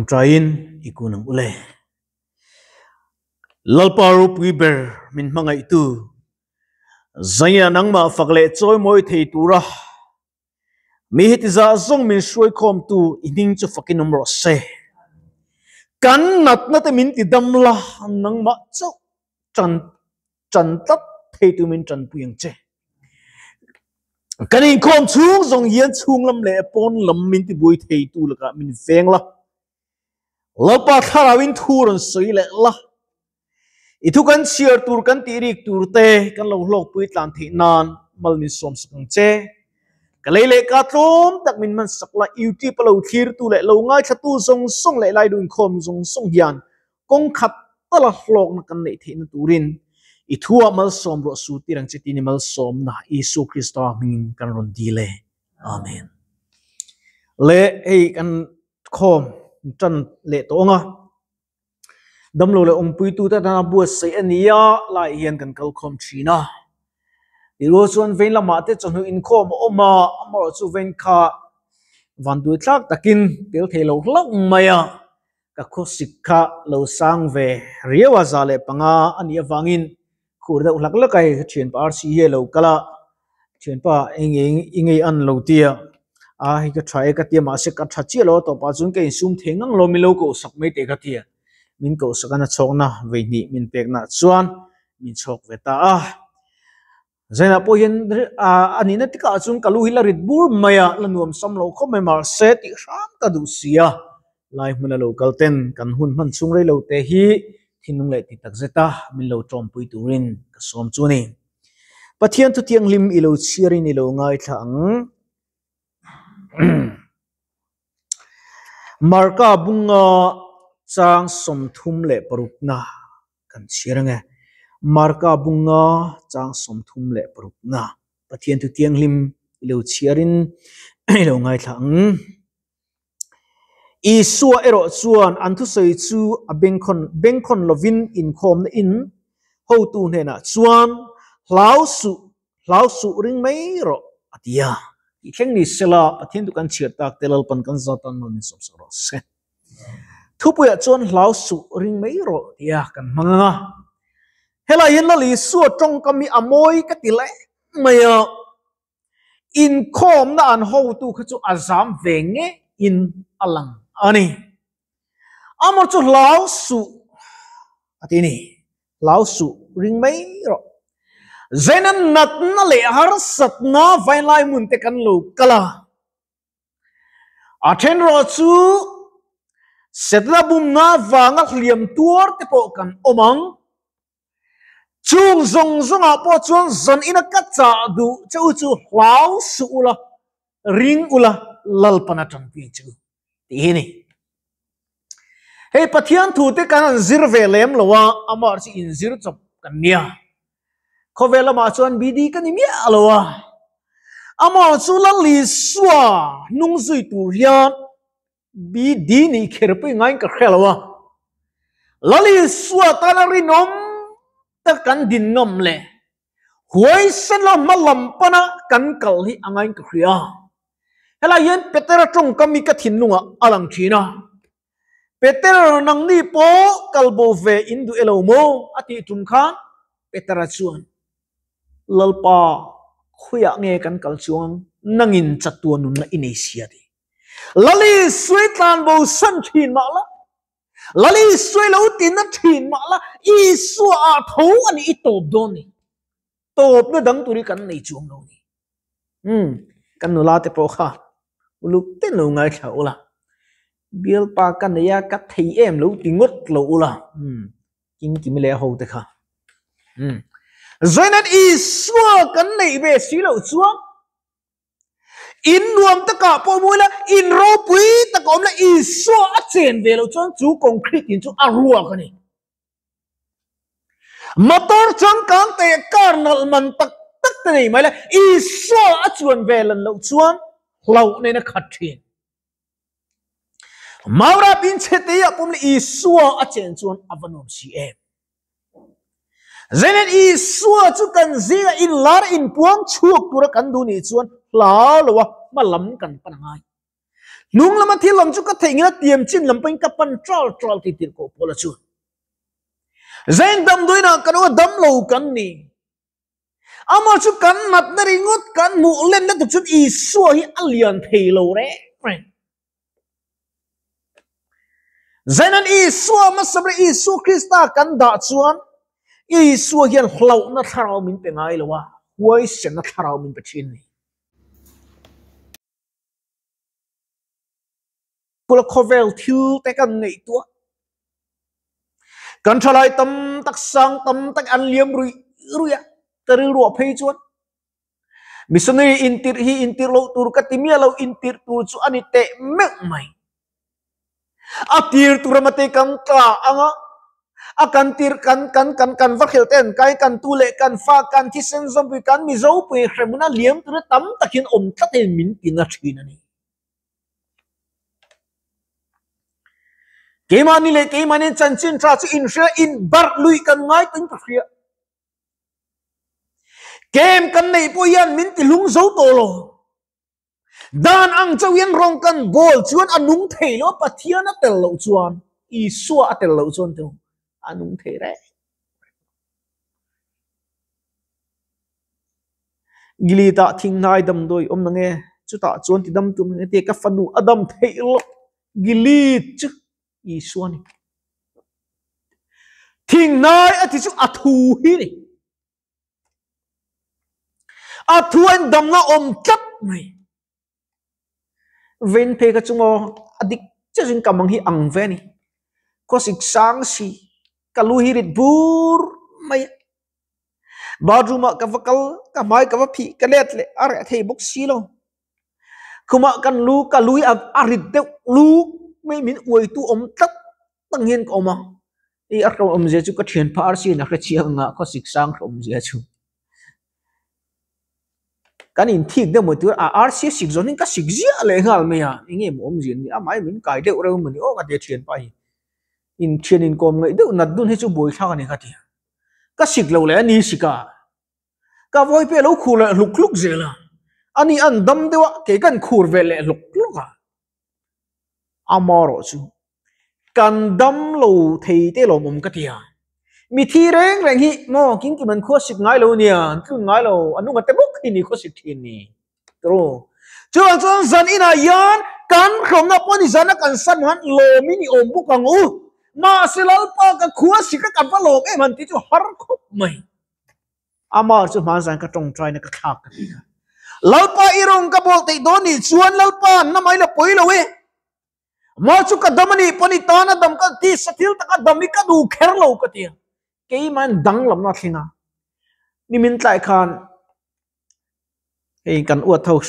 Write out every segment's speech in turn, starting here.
train ikunang ule lalparu ber min mangai tu zaya nang ma fakle choi moi thei tura mi hiti za zong min shui khom tu ining chu fakin umro se kan nat nat min ti dam la nang ma chu chan chan tat thei tu min chan puyang che kan in khom chung zong yen chung lam le pon lam min ti bui thei tu la min veng la ลับตาราวินทูรนสุยเละละอิทุกันเชียร์ตูรกันตีริกตูรเตกันโลกโลกปูยตันที่นานมันมีสมสังเจกเลเลกาตรมตักมินมันสักละอิวที่ปลาทีรตูเละเลงายชะตูทรงทรงเละไลดุนคมทรงทรงยันกงขัดตละหลอกนักันในทีนตูรินอิทัวมันสมรสูตีรังเจตินมันสมนะอิสุคริสต์อมิงกันรุนดีเลอเมนเละไอกันคม trần lệ tổ nga đâm lô lệ ông pui tu ta ta bua anh ania lại hiền cần cầu không chi na thì rồi xuân vén là mà tết chọn hữu in mà ông mà mà rồi xuân vén kha van đuôi thác ta kinh tiểu thể lâu lóc mày à các khu sĩ kha lâu sang về và riêu à anh panga vang in khu đất lắc lắc cái chuyện bà sĩ rc lâu kala chuyện bà anh anh anh anh lâu tiệt à hi cái trái cái tiệm mà sẽ cắt chặt chia lo tổ ba chúng cái zoom thế ngang lo mi cổ sắc mấy cái tiệm mình cổ sắc cái chọc na về nhị mình bẹt na chuan mình chọc về ta à rồi là bây giờ à anh ấy nói cái chúng cái lui là rít bur mày à là nuông xăm lo không mày mà sẽ thì sáng ta đủ xia lại mình là local ten cần hun mình xuống đây lâu tê hi thì nung lại thì tắc zeta mình lâu trộm bùi turin cái xóm chỗ này bắt thiên tu tiếng lim ilo chiarin ilo ngay thẳng มาร์กาบุงอจางสมทุมเละปรุกนากันเชียงไงมาร์กาบุงอจางสมทุมเละปรุกนาประเทียนตุเตียงลิมเลวเชียรินเลวไงถังอีสัวเอรอส่วนอันทุสัยชูเบงคอนเบงคอนลวินอินคอมอินเฮาตูเนนะส่วนลาวสุลาวสุริงไม่รออติยา kheng ni sela athin dukan chiat tak telal pan kan zatan mal ni som soro se thupu ya chon hlau su ring mai ro ya kan manga hela yin la li su tong kami amoi ka tile maya in khom na an ho tu khu chu azam venge in alang ani amor chu hlau su atini hlau su ring mai ro zaina natna le har satna lai mun te kan lo kala athen ro chu setla bum na wanga hliam tuar te po kan omang chung zong zong a po chuan zon ina ka cha du chu chu hlau su ula ring ula lal pana tang pi chu ti ni hei pathian thu te kan zir ve lem lowa amar chi in zir chop kan nia Kovela machuan bidi kan imi ama Amo la li swa nung zui tu lia bidi ni kherpe ngai ka khelwa. Lali swa ri nom takan din nom le. Huai sala malam pana kan kal hi angai ka ya. khria. Hela yen petera tong kami ka thin lunga alang china. Peter nang ni po kalbo ve indu elomo ati tum kha chuan lalpa khuya nge kan kal chuang nangin chatua nun na inesia di lali suitlan bo san thin ma la lali sui lo tin na thin ma la i su a tho an i top do ni top na dang turi kan nei chuang lo ni hm kan nu la te po kha uluk ten lo ngai kha ola biel pa kan ya ka thei em lo ti ngot lo ola hm kin kim le ho te kha hm zoinan i suwa kan nei be silo chuang in nuam ta ka po mu la in ro pui ta kom la i suwa a chen ve lo chuang chu concrete in chu a ruwa ka ni motor chuang kang te karnal man tak tak ta nei mai la i suwa a chuan ve lan lo chuang lo ne na khat thin maura pin che te ya pum la i suwa a chen chuan avanom si zenet i suwa chu kan zia in lar in puang chuak tura kan du ni chuan hla lo wa ma lam kan panangai nung lama thi lam chu ka thengina tiam chin lam pain ka pan trol trol ti tir ko pola chu zain dam duina kan wa dam lo kan ni ama chu kan mat na ringot kan mu len na tu chu i suwa hi alian thei lo re friend zainan i suwa ma sabri i su krista kan da chuan อีสัวยันเหล่านั้นทารามินเป็นไงล่ะวะหวยเสียนั้นทารามินเป็นชินนีกุละคอเวลทิวแต่กันในตัวกันทลายตั้มตักสังตั้มตักอันเลียมรุยรุยะตรูอรัวเพยจวนมิสเนยอินทิร์ฮีอินทิร์โลตุรกติมีเราอินทิร์ตุรจวนอันนี้เตะเมกไม่อาทิร์ตุรมาเตกันตาอ่ะ a kan tir kan kan kan kan vakhel ten kai kan tule kan fa kan thi sen zombie kan mi zo pu hremuna liam tu tam takin om that en min tina thina ni keimani le keimani chanchin tra chu in shre in bar lui kan ngai tin ta khria kem kan nei po yan min ti lung zo to lo dan ang chau yan rong kan bol chuan anung thei lo pathian a tel lo chuan i suwa a tel lo chuan tu అనుంఠేరే à, gili ta thing nai dam doi om nange chu ta chuan ti dam tum ne te ka fanu adam thei lo gili chu i suani thing nai ati chu athu hi ni athu an dam na om chap mai ven pe ka chungo adik chajin kamang hi ang ve ni ko sik sang si ka luhirit bur mai badruma ka vakal ka mai ka vapi ka let le ar thei bok silo kuma kan lu ka lui ab arit de lu mai min oi tu om tak tang hian ko ma i ar ka om je chu ka thian phar si na ka chiang nga ko sik sang om je chu kan in thik de mo tu a ar si sik zonin ka sik zia le ngal me ya inge mo om jin ni a mai min kai de ora mo ni o ka de thian pa hi in thiền in kom ngai deuh nat dun hi chu boi thla ka ni ka ti ka sik lo le ni sika ka voi lục lục khu la anh ấy ăn đâm an dam dewa ah gan kan về ve lục lục à, ah. amar amaro chu kan đâm lâu thì te lâu mồm cái gì à, mi thi reng reng hi mò king ki mình kho sik ngay lâu nia ah. tu ngai lo anu ma te buk hi ni kho sik thin ni tro chuan chuan zan ina yan kan khom na dân zan kan san han lâu mi ni om bu kang u mà sẽ lâu bao cái khua xí cái cặp vào lỗ cái mình tí chú hở khúc mày à mà chú mà rằng cái trồng trai này cái khác cái gì lâu bao irong cái bộ tay đó nị chuan lâu bao nó mới là bồi lâu ấy mà chú cái đâm này pani ta nó đâm cái tí sát thiếu ta cái đâm cái đủ khép lâu cái tiếng cái mà đắng lắm nó thế nào nhưng mình lại khan cái cần uất thấu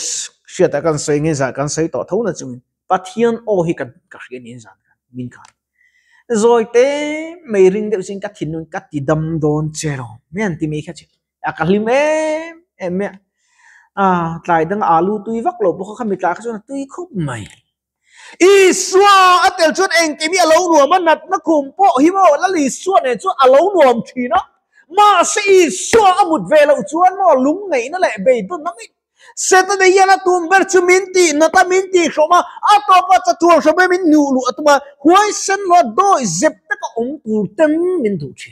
sửa ta cần xây nghe giả cần xây tỏ thấu là chúng bắt thiên ô hi cần cả cái nhìn giả mình khan rồi tế mấy ring đều sinh cắt thịt nung cắt thịt đâm đòn chè rồi mấy anh tìm mấy khác chứ à cả lim em em mẹ à tại đang alu tuy vắc lộ bố không biết là cái chỗ tuy khóc mày ý xóa ở tiểu chút anh cái mi lâu nuồm mà nạt nó cùng bộ hi mô là lì xóa này chút à lâu nuồm thì nó mà sẽ xóa một về lâu chuan mà lúng ngày nó lại về tôi nó mới seta de yana tum ber chu minti ti minti shoma ato pa cha tu shoma min nu lu atma huai san lo do zep ta ka ong tur ten min du chi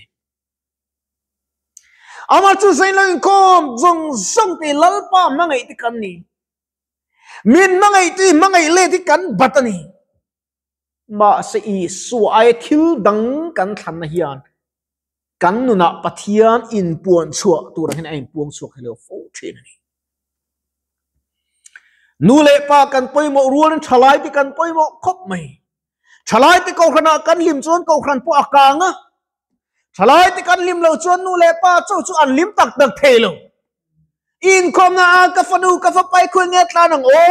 ama chu sai lang kom zong zong ti lalpa mangai ti kan ni min mangai ti mangai le ti kan batani ma se i su ai thil e dang kan than na hian kan nu na pathian in puan chua tu ra hin ai e puang chua khelo fo thin ni นูเลปากันไปหมอรัวนั้นฉลายติกันไปหมอครบไหมฉลายติเขาขนาดกันลิมชวนเขาขันพวกอากางะฉลายติกันลิมเราชวนนูเลปาเจ้าชวนลิมตักตักเทลงอินคอมนะอากาฟนูกาฟไปคุยเงียตานังโอ้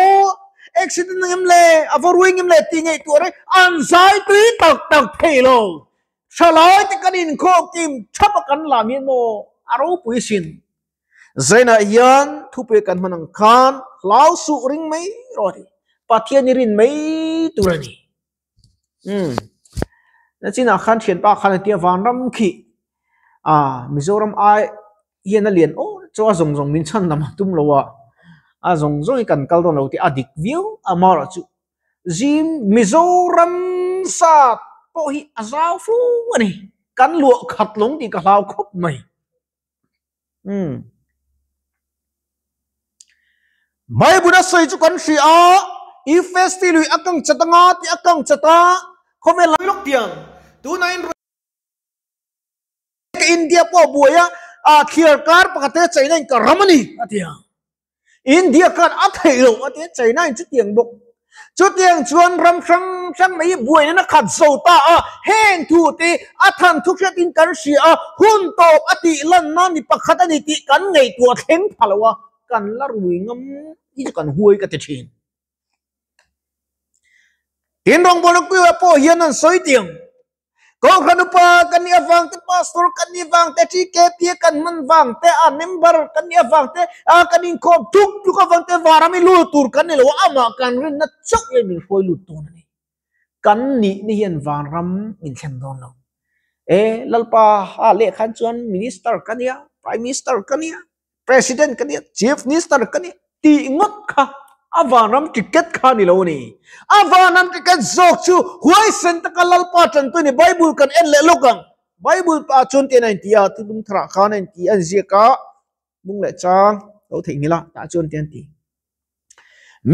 เอ็กซิเดนต์เงี้ยเลยอฟวรุ่งเงี้ยเลยตีเงี้ยตัวเลยอันสายตีตักตักเทลงฉลายติกันอินโคกิมชับกันลามีโมอารูปุยสินเจนายันทุเปกันมันังคาน lao su ring mấy rồi thì pathian rin mấy tu rồi nhỉ ừ nên xin là khăn thiền ba khăn tiệm vàng năm khi à mizoram ai yên là liền ô cho dùng dùng minh chân làm tung lâu à à dùng rồi cần cao đầu lâu thì địch view à mà là chú jim mizoram sa bộ à azao phu à, này cắn lụa khát lúng thì cả lao khóc mày ừ ม่บุญสัยจุกันสีอาอีเฟสติลุยอักังจตงาที่อักังจตาเขาเป็ลายลูกเตียงตัวนายนรอินเดียพอบัวยะอาเคียร์การปกติใจนั่งก็รำนี่อาเดียอินเดียการอัตเฮลอาเดียใจนั่งจุดเตียงบกจุดเตียงชวนรำครั้งครั้งไม่บัวยนั่นขัดโซตาอาเฮนทูตีอาทันทุกชาตินกันเสียหุ่นโตอตีลันนั่นนี่ปกตินีติกันไงตัวเข็งพลวะ kan lar wi ngem i kan huai ka te chin tin rong bolak kui apo hianan soi tiang Kau kan upa kan ia vang te pastor kan ia vang te ti ke pie kan man vang te a member kan ia vang te a kan in tuk tuk a vang te vara mi lutur kan ni lo ama kan rin na chok ye min foi lutur ni kan ni ni hien vang ram min chen don lo e lalpa pa le khan tsuan minister kan ia prime minister kan ia president kan chief minister kan ni ti ngot kha awanam ticket kha ni lo ni awanam ticket zok chu huai sen ta pa patan tu ni bible kan en le lokang bible pa chun te nan ti tu dum thra kha nan ti an zia ka mung le chang lo thei ni la ta chun te ti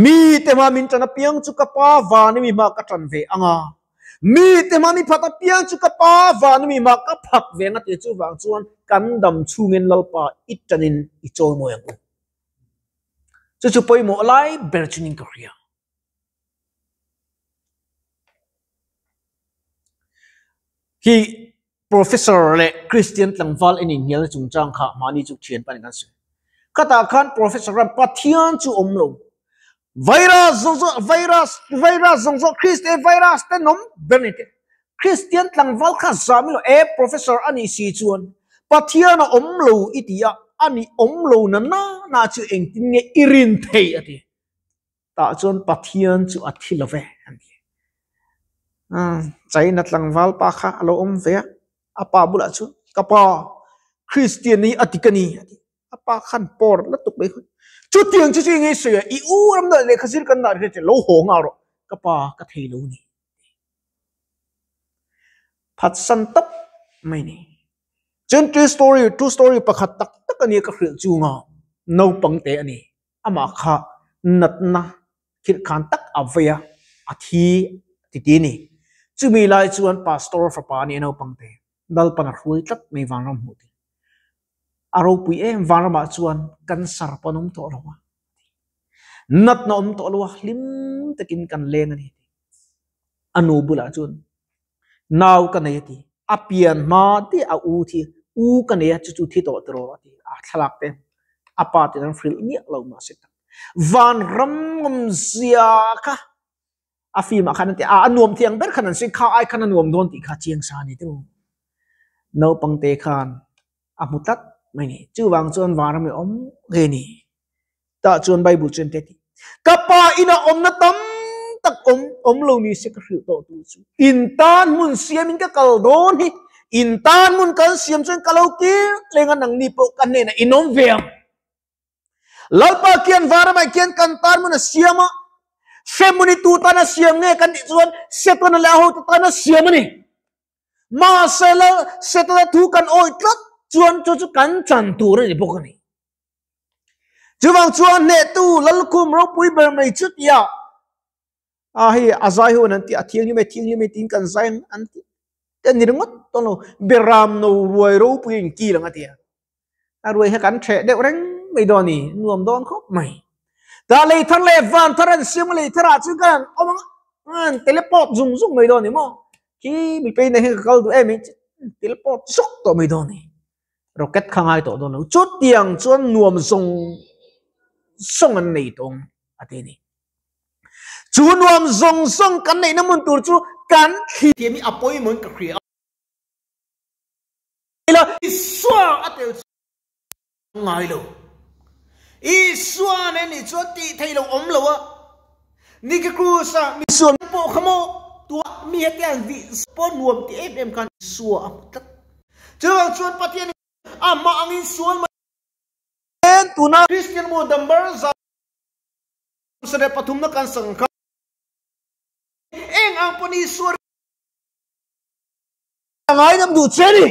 mi te ma min chana piang chu ka pa wa ni mi ma ka tan ve anga à mi te mami phata piang chu ka pa van mi ma ka phak ve nga te chu wang chuan kan dam chu ngen lal pa it tanin i chol mo yang chu chu poi mo lai ber chu ning korea hi professor le christian tlangval in inhel chung chang kha mani chu thian pan kan su kata khan professor ram pathian chu omlo virus zong zo virus virus zong zo christian virus te nom benite christian tlang wal kha zamilo e professor ani si chuan pathian omlo itia ani omlo na na na chu engtin ne irin thei ati ta chuan pathian chu athilave ani à chai na tlang wal pa kha alo om ve a pa bula chu kapa christian ni atikani ati apa khan por la tuk be chu tiang chu nge se i u ram da le khasir kan da re lo ho nga ro ka pa ka thei lo ni phat san tap mai ni chen two story two story pakhat tak tak ani ka hril chu nga no pang te ani ama kha nat na khir khan tak avya à thi ti ti ni chu mi lai chuan pastor fa pa ni no pang te dal pan hruai tak mei wang ram hu ti aro pui em varma chuan kan sar panum to lawa nat na om to lawa hlim takin kan len ani anu bula chuan naw ka nei ti apian ma ti a u ti u kan e ai chu chu thi to tro ti a thlak te apa ti ran fril mi lo ma se ta van ram um sia ka afi ma khan ti a anuom thiang ber khan sin kha ai khan anuom don ti kha chiang sa ni tu no pang te khan amutat mani chu wang chuan war me om ge ni ta chuan bai bu te ti kapa ina om na tam tak om om lo ni se khri to tu chu in tan mun siam in ka kal don hi in tan mun kan siam chen kalau ki lenga nang ni po kan ne na inom veam lalpa kian war mai kian kan tan mun siama semuni tu na siam nge kan chuan setona la ho na siam ni ma se ta tu kan oi tlak จวนจุจุกันจันตูนี่พวกนี้จวงจวนเนตูลลคุมรบุยเบอร์ม่จุดยาอาฮีอาใจฮูวนันตีอาทิ้งยิ่งไม่ทิ้งยิ่งไม่ทิ้งกันซใจอันตี่แต่นี่รู้งั้นตอนเบรามโนรวยรู้ปุ่งกี่ลังั้นที่อารวยให้กันแฉเด็กแรงไม่โดนนี่นวมโดนครบไหมแต่เลยทั้งเลฟันทั้งเลนเสียงเลยทั้งราชกันเอ้มังอันเทเลปอปซุ่มซุ่มไม่โดนนี่มั้งที่มีเป็นในเฮงเขาดูเอ็มเทเลปอปซุกต่อไม่โดนนี่ rocket khang ai to don no chu nuông sông sông anh à, này an nei tong này, ni nuông sông sông song này nei muốn tổ chu kan khi à, ti mi cái appointment ka đi ila iswa atel ngay lo iswa ne ni chu ti thei lo om lo á, ni cái ku sa mi suan bộ khamo tua mi hetiang vị spon nuông thì em kan suwa tat chu chuan patian ama angin sual ma tuna Christian mo dambar za sere patum na kan sangka eng ang poni sual ngai nam du cheri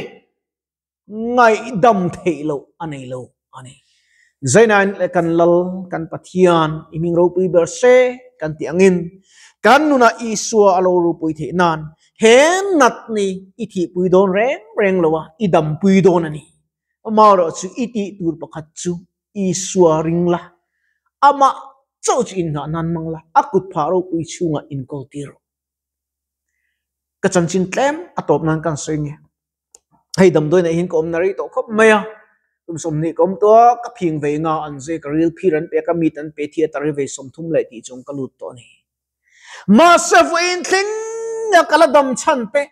ngai dam thei lo anei lo anei zainain le kan lal kan patian iming ro pui berse kan ti angin kan nuna isua alo ro pui nan hen nat ni ithi pui don reng reng lo wa à, idam pui don ani à mà rồi chú ít đi tu bậc hạt chú ý xua ring la ama cho chú in ngã nan mang la akut pharo quý chú ngã in cầu tiêu cái chân chín tlem atop nan kan suy nghe hay đầm đôi này hiện có ông nari tổ khóc mây à tụm sôm ni công to các phiền về ngã anh dễ cái real piran pe các mi tan pe thiệt tari về sôm thum lại thì chung cái lụt to này mà sẽ với in thinh nhà cái là đầm chân pe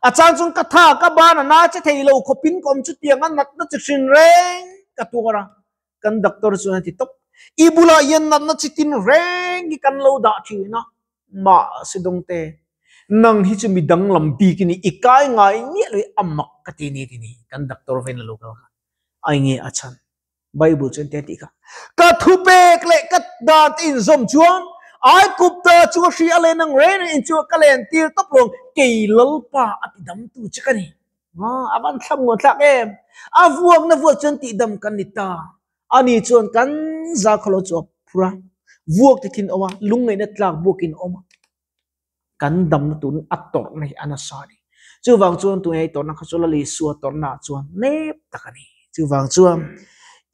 à achang chung katha ka ban na lâu che theilo khopin kom chu nát an nat na chihin reng ka tuara kan doctor chu ti top ibula yen nat na chitin reng gi lâu đã da thi mà ma sidong te nang hi chu mi dang lam bi kini cái ngay ni le amak ka cái ni ti ni kan doctor ven lo ka ai nge achan bible chen te ti ka ka thu pek le ka da in zoom chuan ai cup ta chu shi ale nang rain in chu lên tir top luôn ke lol pa ati đâm tu chakani ma aban tham ngo thak em avuang à, na vuak chen ti dam kan ni ta ani à, chuan kan za kholo chu phura vuak ti thin oma à, lungai na tlak bukin oma kan dam tun ator nei anasani chu wang chuan tu ei ton na khachula li suwa ton na chuan nep takani chu wang chuan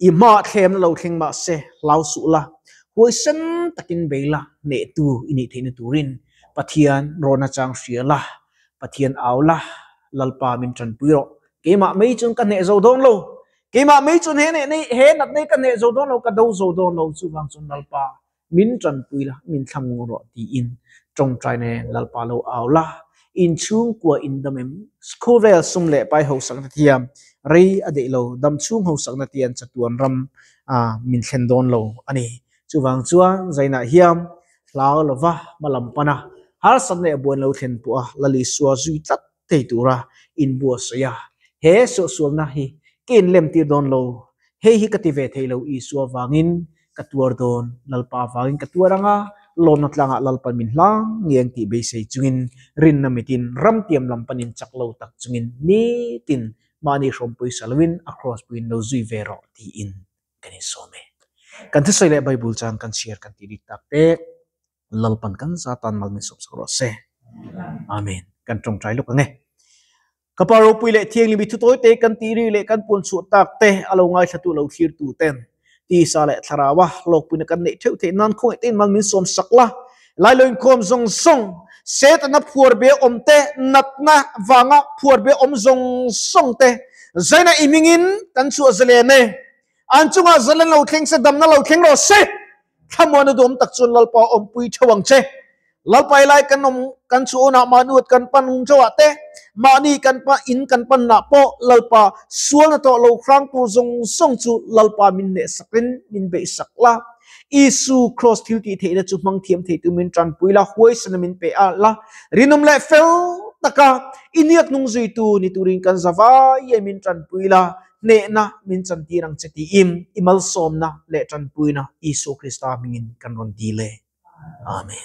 i ima thêm lâu thêm ma xe lau su la ta san takin la ne tu ini thein tu rin pathian rona chang shia pathian aula lalpa min bùi chan puiro kema mei chung kan ne zo dong lo kema mei chun he ne ne he nat ne kan ne zo dong lo ka do zo dong lo chu wang chun lalpa min bùi la min tham ngoro ti in trong trai ne lalpa lo aula in chung kwa in đâm em school sum le pai ho sang na thiam rei ade lo dam chung ho sang na tian chatuan ram a à, min thlen don lo ani vàng chuwang dây zaina hiam lao lova malam pana har san ne buan lo thlen pu a lali suwa zui tat te ra. in bua saya he số suam na hi kin lem ti don lâu. he hi kati lâu, thei lo i suwa wangin katuar don lalpa wangin katuaranga lom nat langa lalpan min lang ngiang ti be chung in, rin na tin ram tiam lam chắc lâu lo chung in, ni tin mani rom pui salwin across pui no zui vero ti in kani some kan thi soi le bible chan kan share kan ti dik tak te lalpan kan satan mal mi sop sokro se amen kan trong trai luk nge kaparo pui le thiang limi thu toy te kan ti ri le kan pun su tak te alo ngai thatu lo thir tu ten ti sa le tharawa lok pui kan ne theu te nan khoi e ten mal mi som sakla lai loin kom zong song set na phuar be om te nat na wanga phuar be om zong song te zaina imingin kan chu azle ne an chunga zalan lo thleng se damna lo thleng ro se khamona dom tak chun lalpa om pui thawang che lalpai lai kan om kan chu na manuat kan pan hung chawa ah te mani kan pa in kan pan na po lalpa sual na to lo khrang ko zong song chu lalpa min ne sakin min be sakla isu cross thil ti theina chu mang thiam thei tu min tran puila huai sanamin pe a la rinum lai fel taka iniak nung zui tu ni turin kan zawa ye min tran puila ne na min chan ti rang chati im imal som na le chan pui na isu krista mingin kan ron di le amen